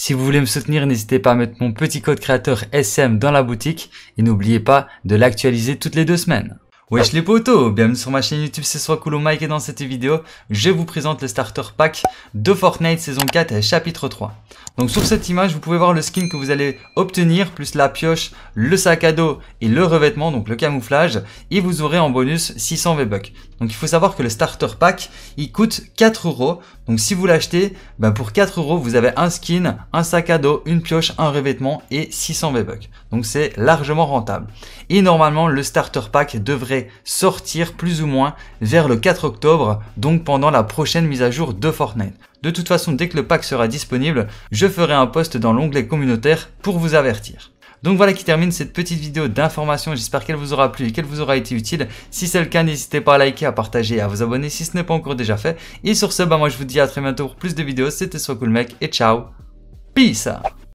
Si vous voulez me soutenir, n'hésitez pas à mettre mon petit code créateur SM dans la boutique et n'oubliez pas de l'actualiser toutes les deux semaines. Wesh les potos, bienvenue sur ma chaîne YouTube, c'est soit Mike et dans cette vidéo, je vous présente le starter pack de Fortnite saison 4 chapitre 3. Donc sur cette image, vous pouvez voir le skin que vous allez obtenir, plus la pioche, le sac à dos et le revêtement, donc le camouflage, et vous aurez en bonus 600 V-Bucks. Donc il faut savoir que le starter pack, il coûte 4 euros. Donc si vous l'achetez, ben pour 4 euros, vous avez un skin, un sac à dos, une pioche, un revêtement et 600 V-Bucks. Donc c'est largement rentable. Et normalement, le starter pack devrait sortir plus ou moins vers le 4 octobre, donc pendant la prochaine mise à jour de Fortnite. De toute façon, dès que le pack sera disponible, je ferai un post dans l'onglet communautaire pour vous avertir. Donc voilà qui termine cette petite vidéo d'information. J'espère qu'elle vous aura plu et qu'elle vous aura été utile. Si c'est le cas, n'hésitez pas à liker, à partager et à vous abonner si ce n'est pas encore déjà fait. Et sur ce, bah moi je vous dis à très bientôt pour plus de vidéos. C'était Soit Cool Mec et ciao. Peace